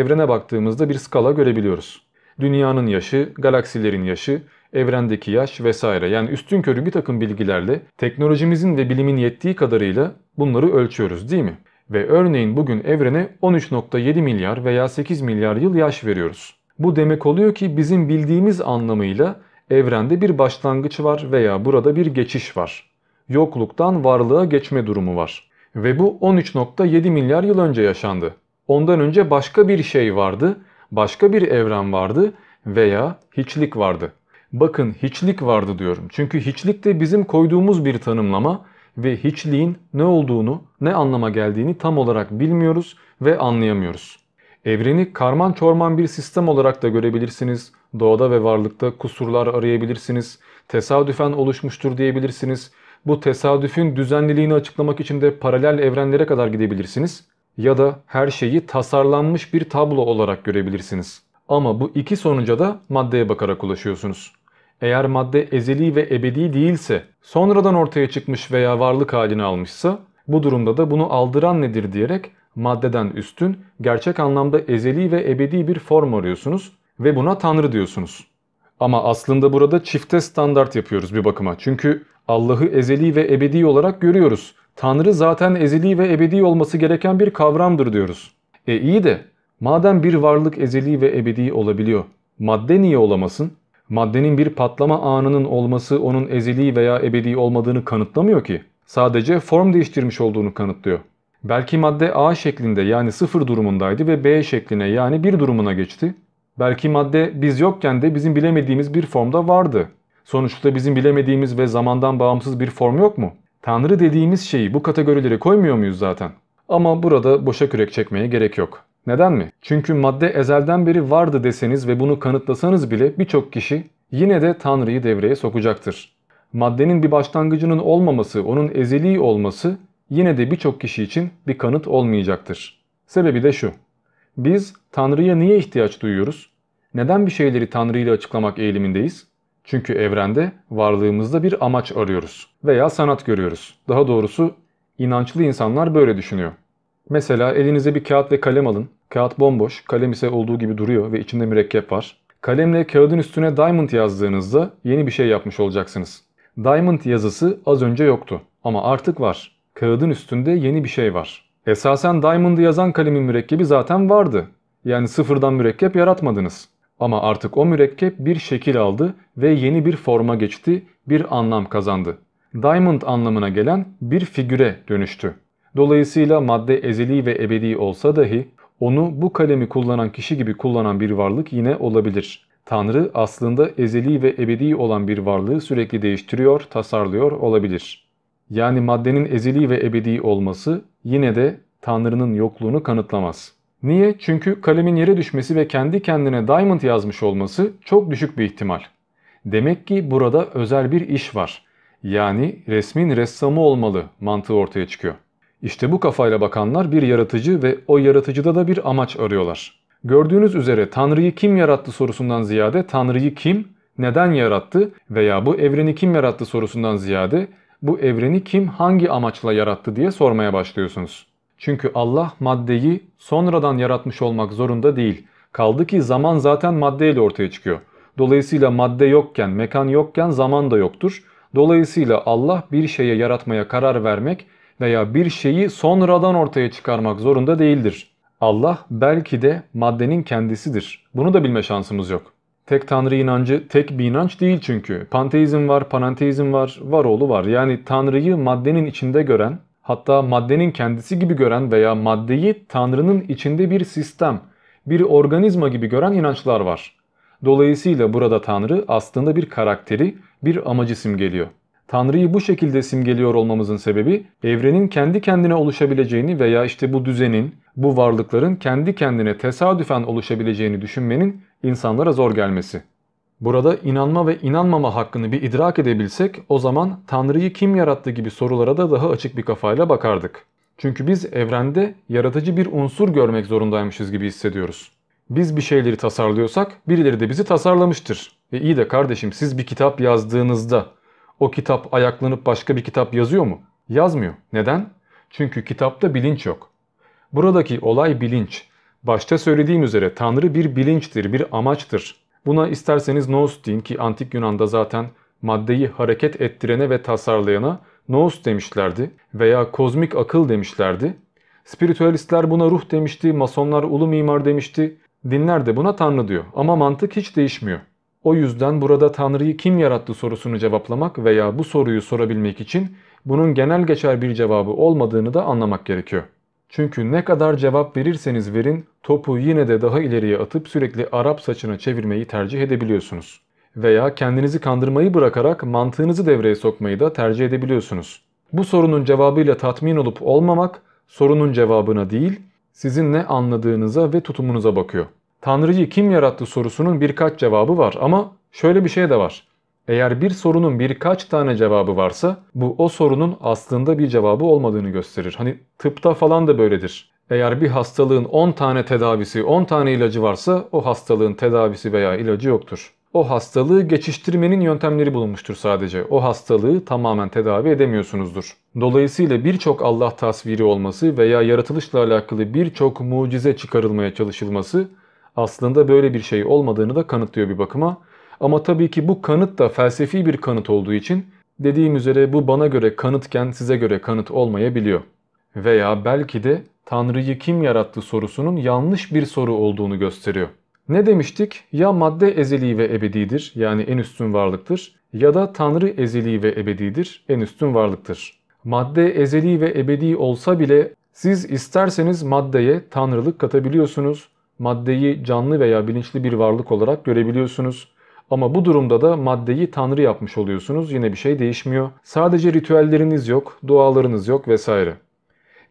evrene baktığımızda bir skala görebiliyoruz. Dünyanın yaşı, galaksilerin yaşı, evrendeki yaş vesaire. Yani üstün körü bir takım bilgilerle teknolojimizin ve bilimin yettiği kadarıyla bunları ölçüyoruz değil mi? Ve örneğin bugün evrene 13.7 milyar veya 8 milyar yıl yaş veriyoruz. Bu demek oluyor ki bizim bildiğimiz anlamıyla evrende bir başlangıç var veya burada bir geçiş var. Yokluktan varlığa geçme durumu var. Ve bu 13.7 milyar yıl önce yaşandı. Ondan önce başka bir şey vardı, başka bir evren vardı veya hiçlik vardı. Bakın hiçlik vardı diyorum. Çünkü hiçlik de bizim koyduğumuz bir tanımlama ve hiçliğin ne olduğunu, ne anlama geldiğini tam olarak bilmiyoruz ve anlayamıyoruz. Evreni karman çorman bir sistem olarak da görebilirsiniz. Doğada ve varlıkta kusurlar arayabilirsiniz. Tesadüfen oluşmuştur diyebilirsiniz. Bu tesadüfün düzenliliğini açıklamak için de paralel evrenlere kadar gidebilirsiniz ya da her şeyi tasarlanmış bir tablo olarak görebilirsiniz. Ama bu iki sonuca da maddeye bakarak ulaşıyorsunuz. Eğer madde ezeli ve ebedi değilse, sonradan ortaya çıkmış veya varlık halini almışsa, bu durumda da bunu aldıran nedir diyerek maddeden üstün, gerçek anlamda ezeli ve ebedi bir form arıyorsunuz ve buna tanrı diyorsunuz. Ama aslında burada çifte standart yapıyoruz bir bakıma. Çünkü Allah'ı ezeli ve ebedi olarak görüyoruz. Tanrı zaten ezeli ve ebedi olması gereken bir kavramdır diyoruz. E iyi de madem bir varlık ezeli ve ebedi olabiliyor, madde niye olamasın? Maddenin bir patlama anının olması onun ezeli veya ebedi olmadığını kanıtlamıyor ki. Sadece form değiştirmiş olduğunu kanıtlıyor. Belki madde A şeklinde yani sıfır durumundaydı ve B şekline yani bir durumuna geçti. Belki madde biz yokken de bizim bilemediğimiz bir formda vardı. Sonuçta bizim bilemediğimiz ve zamandan bağımsız bir form yok mu? Tanrı dediğimiz şeyi bu kategorilere koymuyor muyuz zaten? Ama burada boşa kürek çekmeye gerek yok. Neden mi? Çünkü madde ezelden beri vardı deseniz ve bunu kanıtlasanız bile birçok kişi yine de Tanrı'yı devreye sokacaktır. Maddenin bir başlangıcının olmaması, onun ezeli olması yine de birçok kişi için bir kanıt olmayacaktır. Sebebi de şu. Biz Tanrı'ya niye ihtiyaç duyuyoruz? Neden bir şeyleri Tanrı ile açıklamak eğilimindeyiz? Çünkü evrende varlığımızda bir amaç arıyoruz veya sanat görüyoruz. Daha doğrusu inançlı insanlar böyle düşünüyor. Mesela elinize bir kağıt ve kalem alın. Kağıt bomboş, kalem ise olduğu gibi duruyor ve içinde mürekkep var. Kalemle kağıdın üstüne diamond yazdığınızda yeni bir şey yapmış olacaksınız. Diamond yazısı az önce yoktu ama artık var. Kağıdın üstünde yeni bir şey var. Esasen diamond'ı yazan kalemin mürekkebi zaten vardı. Yani sıfırdan mürekkep yaratmadınız. Ama artık o mürekkep bir şekil aldı ve yeni bir forma geçti, bir anlam kazandı. Diamond anlamına gelen bir figüre dönüştü. Dolayısıyla madde ezeli ve ebedi olsa dahi onu bu kalemi kullanan kişi gibi kullanan bir varlık yine olabilir. Tanrı aslında ezeli ve ebedi olan bir varlığı sürekli değiştiriyor, tasarlıyor olabilir. Yani maddenin ezeli ve ebedi olması yine de Tanrı'nın yokluğunu kanıtlamaz. Niye? Çünkü kalemin yere düşmesi ve kendi kendine diamond yazmış olması çok düşük bir ihtimal. Demek ki burada özel bir iş var. Yani resmin ressamı olmalı mantığı ortaya çıkıyor. İşte bu kafayla bakanlar bir yaratıcı ve o yaratıcıda da bir amaç arıyorlar. Gördüğünüz üzere Tanrı'yı kim yarattı sorusundan ziyade Tanrı'yı kim, neden yarattı veya bu evreni kim yarattı sorusundan ziyade bu evreni kim hangi amaçla yarattı diye sormaya başlıyorsunuz. Çünkü Allah maddeyi sonradan yaratmış olmak zorunda değil. Kaldı ki zaman zaten maddeyle ortaya çıkıyor. Dolayısıyla madde yokken, mekan yokken zaman da yoktur. Dolayısıyla Allah bir şeye yaratmaya karar vermek veya bir şeyi sonradan ortaya çıkarmak zorunda değildir. Allah belki de maddenin kendisidir. Bunu da bilme şansımız yok. Tek tanrı inancı tek bir inanç değil çünkü. Panteizm var, panenteizm var, varoğlu var. Yani tanrıyı maddenin içinde gören hatta maddenin kendisi gibi gören veya maddeyi Tanrı'nın içinde bir sistem, bir organizma gibi gören inançlar var. Dolayısıyla burada Tanrı aslında bir karakteri, bir amacı simgeliyor. Tanrı'yı bu şekilde simgeliyor olmamızın sebebi evrenin kendi kendine oluşabileceğini veya işte bu düzenin, bu varlıkların kendi kendine tesadüfen oluşabileceğini düşünmenin insanlara zor gelmesi. Burada inanma ve inanmama hakkını bir idrak edebilsek o zaman Tanrı'yı kim yarattı gibi sorulara da daha açık bir kafayla bakardık. Çünkü biz evrende yaratıcı bir unsur görmek zorundaymışız gibi hissediyoruz. Biz bir şeyleri tasarlıyorsak birileri de bizi tasarlamıştır. E iyi de kardeşim siz bir kitap yazdığınızda o kitap ayaklanıp başka bir kitap yazıyor mu? Yazmıyor. Neden? Çünkü kitapta bilinç yok. Buradaki olay bilinç. Başta söylediğim üzere Tanrı bir bilinçtir, bir amaçtır. Buna isterseniz nous deyin ki antik Yunan'da zaten maddeyi hareket ettirene ve tasarlayana nous demişlerdi veya kozmik akıl demişlerdi. Spiritüalistler buna ruh demişti, masonlar ulu mimar demişti, dinler de buna tanrı diyor ama mantık hiç değişmiyor. O yüzden burada tanrıyı kim yarattı sorusunu cevaplamak veya bu soruyu sorabilmek için bunun genel geçer bir cevabı olmadığını da anlamak gerekiyor. Çünkü ne kadar cevap verirseniz verin topu yine de daha ileriye atıp sürekli Arap saçına çevirmeyi tercih edebiliyorsunuz. Veya kendinizi kandırmayı bırakarak mantığınızı devreye sokmayı da tercih edebiliyorsunuz. Bu sorunun cevabıyla tatmin olup olmamak sorunun cevabına değil sizin ne anladığınıza ve tutumunuza bakıyor. Tanrı'yı kim yarattı sorusunun birkaç cevabı var ama şöyle bir şey de var. Eğer bir sorunun birkaç tane cevabı varsa bu o sorunun aslında bir cevabı olmadığını gösterir. Hani tıpta falan da böyledir. Eğer bir hastalığın 10 tane tedavisi, 10 tane ilacı varsa o hastalığın tedavisi veya ilacı yoktur. O hastalığı geçiştirmenin yöntemleri bulunmuştur sadece. O hastalığı tamamen tedavi edemiyorsunuzdur. Dolayısıyla birçok Allah tasviri olması veya yaratılışla alakalı birçok mucize çıkarılmaya çalışılması aslında böyle bir şey olmadığını da kanıtlıyor bir bakıma ama tabii ki bu kanıt da felsefi bir kanıt olduğu için dediğim üzere bu bana göre kanıtken size göre kanıt olmayabiliyor. Veya belki de Tanrı'yı kim yarattı sorusunun yanlış bir soru olduğunu gösteriyor. Ne demiştik? Ya madde ezeli ve ebedidir yani en üstün varlıktır ya da Tanrı ezeli ve ebedidir en üstün varlıktır. Madde ezeli ve ebedi olsa bile siz isterseniz maddeye tanrılık katabiliyorsunuz, maddeyi canlı veya bilinçli bir varlık olarak görebiliyorsunuz ama bu durumda da maddeyi tanrı yapmış oluyorsunuz. Yine bir şey değişmiyor. Sadece ritüelleriniz yok, dualarınız yok vesaire.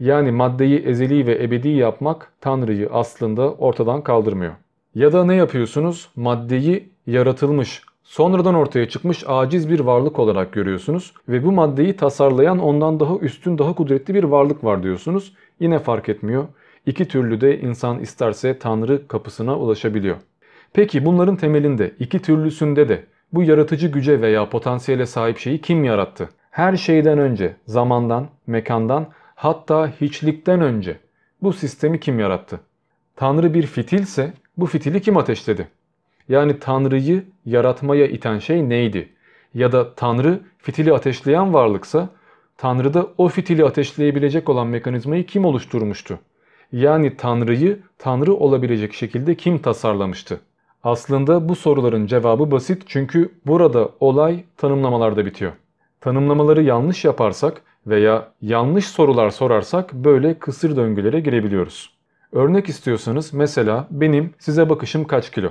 Yani maddeyi ezeli ve ebedi yapmak tanrıyı aslında ortadan kaldırmıyor. Ya da ne yapıyorsunuz? Maddeyi yaratılmış, sonradan ortaya çıkmış aciz bir varlık olarak görüyorsunuz ve bu maddeyi tasarlayan ondan daha üstün, daha kudretli bir varlık var diyorsunuz. Yine fark etmiyor. İki türlü de insan isterse Tanrı kapısına ulaşabiliyor. Peki bunların temelinde iki türlüsünde de bu yaratıcı güce veya potansiyele sahip şeyi kim yarattı? Her şeyden önce, zamandan, mekandan, hatta hiçlikten önce bu sistemi kim yarattı? Tanrı bir fitilse bu fitili kim ateşledi? Yani Tanrı'yı yaratmaya iten şey neydi? Ya da Tanrı fitili ateşleyen varlıksa Tanrı'da o fitili ateşleyebilecek olan mekanizmayı kim oluşturmuştu? Yani Tanrı'yı Tanrı olabilecek şekilde kim tasarlamıştı? Aslında bu soruların cevabı basit çünkü burada olay tanımlamalarda bitiyor. Tanımlamaları yanlış yaparsak veya yanlış sorular sorarsak böyle kısır döngülere girebiliyoruz. Örnek istiyorsanız mesela benim size bakışım kaç kilo?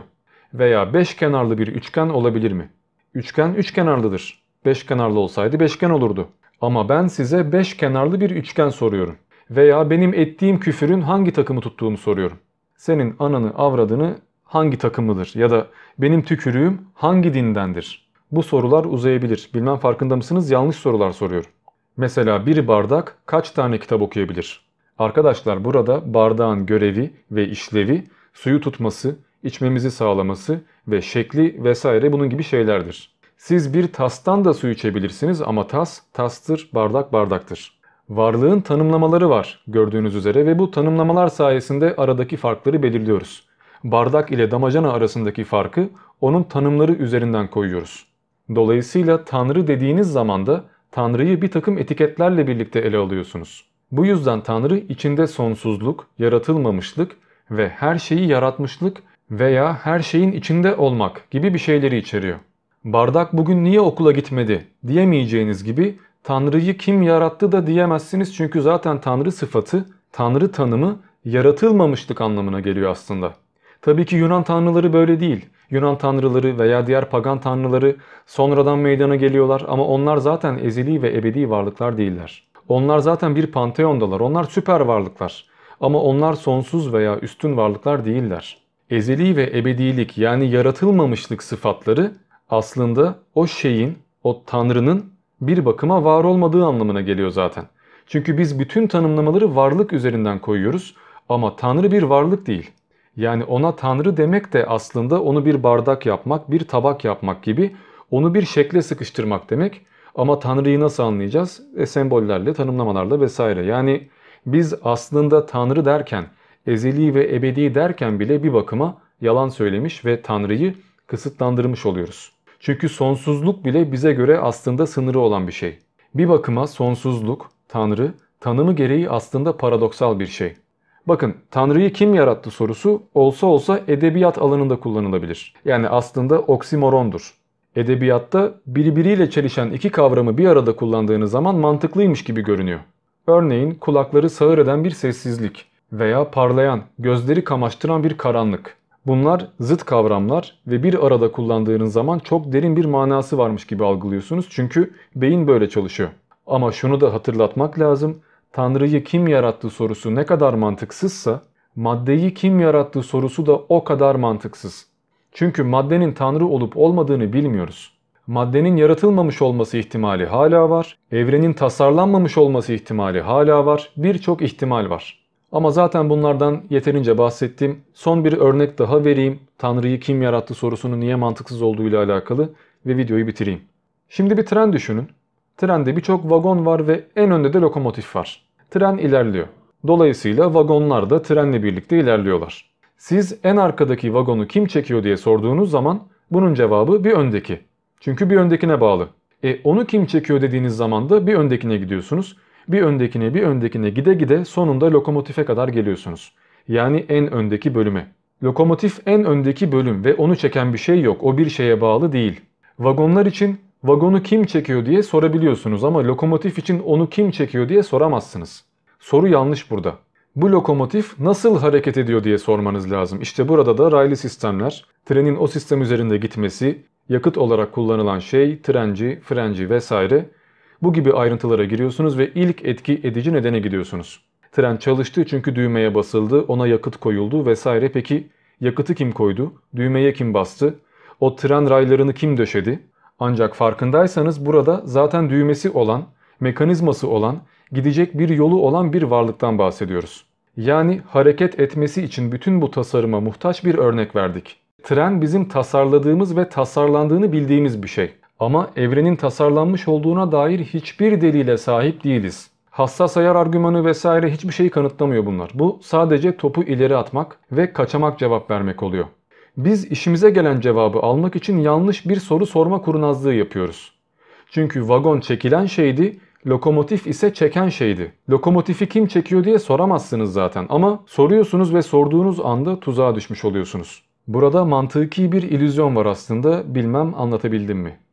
Veya 5 kenarlı bir üçgen olabilir mi? Üçgen 3 üç kenarlıdır. 5 kenarlı olsaydı beşgen olurdu. Ama ben size 5 kenarlı bir üçgen soruyorum. Veya benim ettiğim küfürün hangi takımı tuttuğumu soruyorum. Senin ananı avradını hangi takımlıdır ya da benim tükürüğüm hangi dindendir? Bu sorular uzayabilir. Bilmem farkında mısınız? Yanlış sorular soruyorum. Mesela bir bardak kaç tane kitap okuyabilir? Arkadaşlar burada bardağın görevi ve işlevi suyu tutması, içmemizi sağlaması ve şekli vesaire bunun gibi şeylerdir. Siz bir tastan da su içebilirsiniz ama tas tastır, bardak bardaktır. Varlığın tanımlamaları var gördüğünüz üzere ve bu tanımlamalar sayesinde aradaki farkları belirliyoruz bardak ile damacana arasındaki farkı onun tanımları üzerinden koyuyoruz. Dolayısıyla Tanrı dediğiniz zaman da Tanrı'yı bir takım etiketlerle birlikte ele alıyorsunuz. Bu yüzden Tanrı içinde sonsuzluk, yaratılmamışlık ve her şeyi yaratmışlık veya her şeyin içinde olmak gibi bir şeyleri içeriyor. Bardak bugün niye okula gitmedi diyemeyeceğiniz gibi Tanrı'yı kim yarattı da diyemezsiniz çünkü zaten Tanrı sıfatı, Tanrı tanımı yaratılmamışlık anlamına geliyor aslında. Tabii ki Yunan tanrıları böyle değil. Yunan tanrıları veya diğer pagan tanrıları sonradan meydana geliyorlar ama onlar zaten ezeli ve ebedi varlıklar değiller. Onlar zaten bir panteondalar. Onlar süper varlıklar. Ama onlar sonsuz veya üstün varlıklar değiller. Ezeli ve ebedilik yani yaratılmamışlık sıfatları aslında o şeyin, o tanrının bir bakıma var olmadığı anlamına geliyor zaten. Çünkü biz bütün tanımlamaları varlık üzerinden koyuyoruz ama tanrı bir varlık değil. Yani ona tanrı demek de aslında onu bir bardak yapmak, bir tabak yapmak gibi onu bir şekle sıkıştırmak demek. Ama tanrıyı nasıl anlayacağız? E, sembollerle, tanımlamalarla vesaire. Yani biz aslında tanrı derken, ezeli ve ebedi derken bile bir bakıma yalan söylemiş ve tanrıyı kısıtlandırmış oluyoruz. Çünkü sonsuzluk bile bize göre aslında sınırı olan bir şey. Bir bakıma sonsuzluk, tanrı, tanımı gereği aslında paradoksal bir şey. Bakın Tanrı'yı kim yarattı sorusu olsa olsa edebiyat alanında kullanılabilir. Yani aslında oksimorondur. Edebiyatta birbiriyle çelişen iki kavramı bir arada kullandığınız zaman mantıklıymış gibi görünüyor. Örneğin kulakları sağır eden bir sessizlik veya parlayan, gözleri kamaştıran bir karanlık. Bunlar zıt kavramlar ve bir arada kullandığınız zaman çok derin bir manası varmış gibi algılıyorsunuz çünkü beyin böyle çalışıyor. Ama şunu da hatırlatmak lazım. Tanrı'yı kim yarattı sorusu ne kadar mantıksızsa maddeyi kim yarattı sorusu da o kadar mantıksız. Çünkü maddenin Tanrı olup olmadığını bilmiyoruz. Maddenin yaratılmamış olması ihtimali hala var, evrenin tasarlanmamış olması ihtimali hala var, birçok ihtimal var. Ama zaten bunlardan yeterince bahsettim. Son bir örnek daha vereyim. Tanrı'yı kim yarattı sorusunun niye mantıksız olduğu ile alakalı ve videoyu bitireyim. Şimdi bir tren düşünün. Trende birçok vagon var ve en önde de lokomotif var. Tren ilerliyor. Dolayısıyla vagonlar da trenle birlikte ilerliyorlar. Siz en arkadaki vagonu kim çekiyor diye sorduğunuz zaman bunun cevabı bir öndeki. Çünkü bir öndekine bağlı. E onu kim çekiyor dediğiniz zaman da bir öndekine gidiyorsunuz. Bir öndekine bir öndekine gide gide sonunda lokomotife kadar geliyorsunuz. Yani en öndeki bölüme. Lokomotif en öndeki bölüm ve onu çeken bir şey yok. O bir şeye bağlı değil. Vagonlar için vagonu kim çekiyor diye sorabiliyorsunuz ama lokomotif için onu kim çekiyor diye soramazsınız. Soru yanlış burada. Bu lokomotif nasıl hareket ediyor diye sormanız lazım. İşte burada da raylı sistemler, trenin o sistem üzerinde gitmesi, yakıt olarak kullanılan şey, trenci, frenci vesaire bu gibi ayrıntılara giriyorsunuz ve ilk etki edici nedene gidiyorsunuz. Tren çalıştı çünkü düğmeye basıldı, ona yakıt koyuldu vesaire. Peki yakıtı kim koydu? Düğmeye kim bastı? O tren raylarını kim döşedi? Ancak farkındaysanız burada zaten düğmesi olan, mekanizması olan, gidecek bir yolu olan bir varlıktan bahsediyoruz. Yani hareket etmesi için bütün bu tasarıma muhtaç bir örnek verdik. Tren bizim tasarladığımız ve tasarlandığını bildiğimiz bir şey. Ama evrenin tasarlanmış olduğuna dair hiçbir delile sahip değiliz. Hassas ayar argümanı vesaire hiçbir şeyi kanıtlamıyor bunlar. Bu sadece topu ileri atmak ve kaçamak cevap vermek oluyor biz işimize gelen cevabı almak için yanlış bir soru sorma kurnazlığı yapıyoruz. Çünkü vagon çekilen şeydi, lokomotif ise çeken şeydi. Lokomotifi kim çekiyor diye soramazsınız zaten ama soruyorsunuz ve sorduğunuz anda tuzağa düşmüş oluyorsunuz. Burada mantıki bir illüzyon var aslında bilmem anlatabildim mi?